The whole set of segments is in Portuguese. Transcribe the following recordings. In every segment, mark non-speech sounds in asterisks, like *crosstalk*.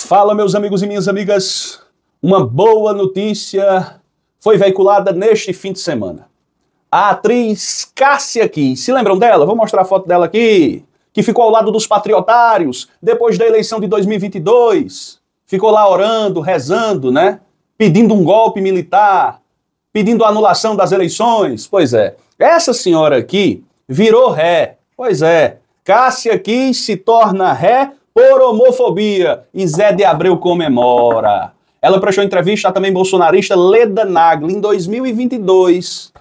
Fala, meus amigos e minhas amigas. Uma boa notícia foi veiculada neste fim de semana. A atriz Cássia aqui, se lembram dela? Vou mostrar a foto dela aqui. Que ficou ao lado dos patriotários depois da eleição de 2022. Ficou lá orando, rezando, né? Pedindo um golpe militar, pedindo a anulação das eleições. Pois é. Essa senhora aqui virou ré. Pois é. Cássia aqui se torna ré por homofobia e Zé de Abreu comemora. Ela prestou entrevista à também bolsonarista Leda Nagli em 2022,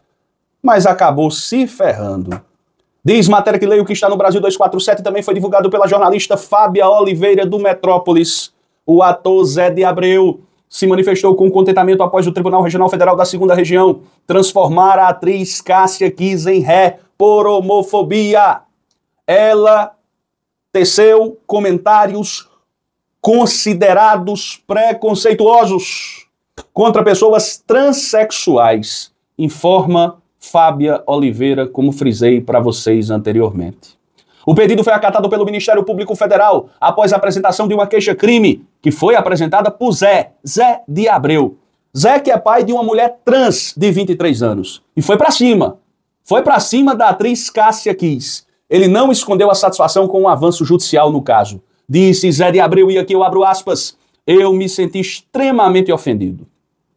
mas acabou se ferrando. Diz matéria que leio que está no Brasil 247 também foi divulgado pela jornalista Fábia Oliveira do Metrópolis. O ator Zé de Abreu se manifestou com contentamento após o Tribunal Regional Federal da Segunda Região transformar a atriz Cássia Kiss em ré por homofobia. Ela teceu comentários considerados preconceituosos contra pessoas transexuais, informa Fábia Oliveira, como frisei para vocês anteriormente. O pedido foi acatado pelo Ministério Público Federal após a apresentação de uma queixa-crime que foi apresentada por Zé, Zé de Abreu. Zé que é pai de uma mulher trans de 23 anos e foi para cima. Foi para cima da atriz Cássia Kiss, ele não escondeu a satisfação com o avanço judicial no caso. Disse Zé de Abreu, e aqui eu abro aspas, eu me senti extremamente ofendido.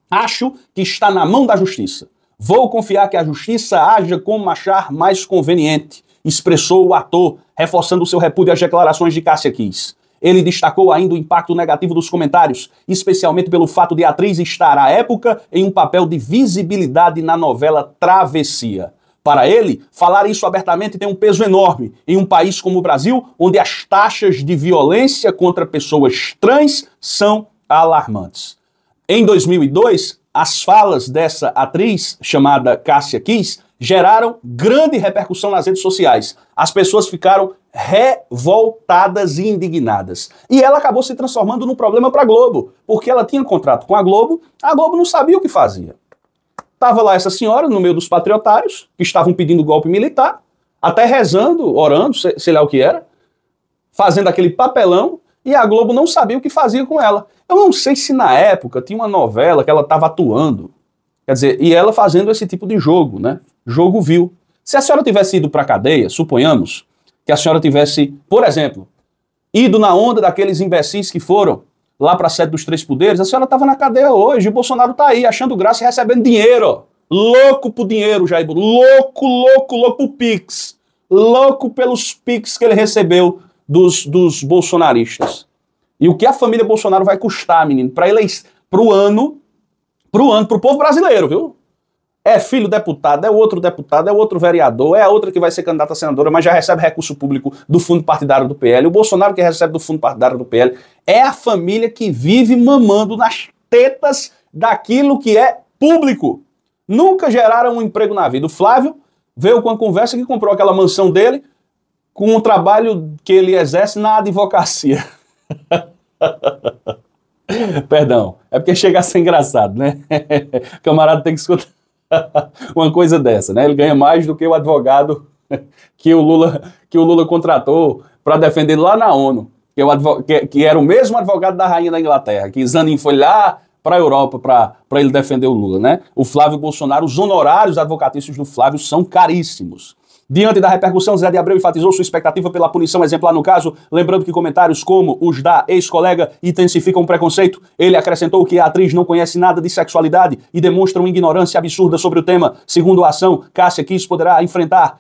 Acho que está na mão da justiça. Vou confiar que a justiça haja como achar mais conveniente, expressou o ator, reforçando seu repúdio às declarações de Cássia Kiss. Ele destacou ainda o impacto negativo dos comentários, especialmente pelo fato de a atriz estar à época em um papel de visibilidade na novela Travessia. Para ele, falar isso abertamente tem um peso enorme em um país como o Brasil, onde as taxas de violência contra pessoas trans são alarmantes. Em 2002, as falas dessa atriz chamada Cássia Kiss geraram grande repercussão nas redes sociais. As pessoas ficaram revoltadas e indignadas. E ela acabou se transformando num problema para a Globo, porque ela tinha contrato com a Globo, a Globo não sabia o que fazia. Estava lá essa senhora no meio dos patriotários, que estavam pedindo golpe militar, até rezando, orando, sei lá o que era, fazendo aquele papelão, e a Globo não sabia o que fazia com ela. Eu não sei se na época tinha uma novela que ela estava atuando, quer dizer, e ela fazendo esse tipo de jogo, né? Jogo vil. Se a senhora tivesse ido para a cadeia, suponhamos que a senhora tivesse, por exemplo, ido na onda daqueles imbecis que foram lá para a sede dos três poderes, a senhora estava na cadeia hoje, e o Bolsonaro está aí, achando graça e recebendo dinheiro. Louco por dinheiro, Jair Bolsonaro. Louco, louco, louco pro Pix. Louco pelos Pix que ele recebeu dos, dos bolsonaristas. E o que a família Bolsonaro vai custar, menino, para ele, pro ano, pro ano, pro povo brasileiro, viu? É filho deputado, é outro deputado, é outro vereador, é a outra que vai ser candidata a senadora, mas já recebe recurso público do fundo partidário do PL. O Bolsonaro que recebe do fundo partidário do PL é a família que vive mamando nas tetas daquilo que é público. Nunca geraram um emprego na vida. O Flávio veio com a conversa que comprou aquela mansão dele com o um trabalho que ele exerce na advocacia. *laughs* Perdão, é porque chega a ser engraçado, né? *laughs* Camarada tem que escutar. *laughs* uma coisa dessa, né? Ele ganha mais do que o advogado *laughs* que o Lula, que o Lula contratou para defender lá na ONU, que, é advo, que, que, era o mesmo advogado da rainha da Inglaterra, que Zanin foi lá para a Europa para ele defender o Lula, né? O Flávio Bolsonaro, os honorários advocatícios do Flávio são caríssimos. Diante da repercussão, Zé de Abreu enfatizou sua expectativa pela punição exemplar no caso, lembrando que comentários como os da ex-colega intensificam o preconceito. Ele acrescentou que a atriz não conhece nada de sexualidade e demonstra uma ignorância absurda sobre o tema. Segundo a ação, Cássia Kiss poderá enfrentar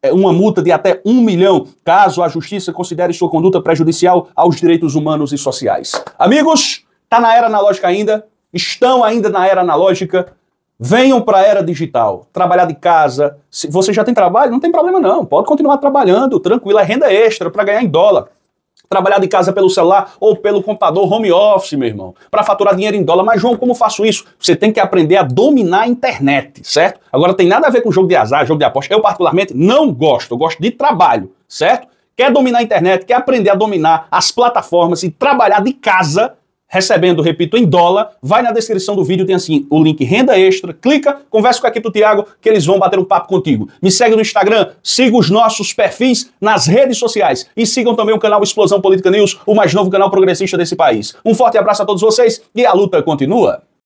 é, uma multa de até um milhão, caso a justiça considere sua conduta prejudicial aos direitos humanos e sociais. Amigos, tá na era analógica ainda, estão ainda na era analógica, Venham para a era digital, trabalhar de casa. Se você já tem trabalho, não tem problema não. Pode continuar trabalhando, tranquilo, é renda extra para ganhar em dólar. Trabalhar de casa pelo celular ou pelo computador home office, meu irmão, para faturar dinheiro em dólar. Mas, João, como faço isso? Você tem que aprender a dominar a internet, certo? Agora, tem nada a ver com jogo de azar, jogo de aposta. Eu, particularmente, não gosto. Eu gosto de trabalho, certo? Quer dominar a internet, quer aprender a dominar as plataformas e trabalhar de casa, recebendo, repito, em dólar, vai na descrição do vídeo, tem assim o link renda extra, clica, conversa com a equipe do Tiago, que eles vão bater um papo contigo. Me segue no Instagram, siga os nossos perfis nas redes sociais e sigam também o canal Explosão Política News, o mais novo canal progressista desse país. Um forte abraço a todos vocês e a luta continua!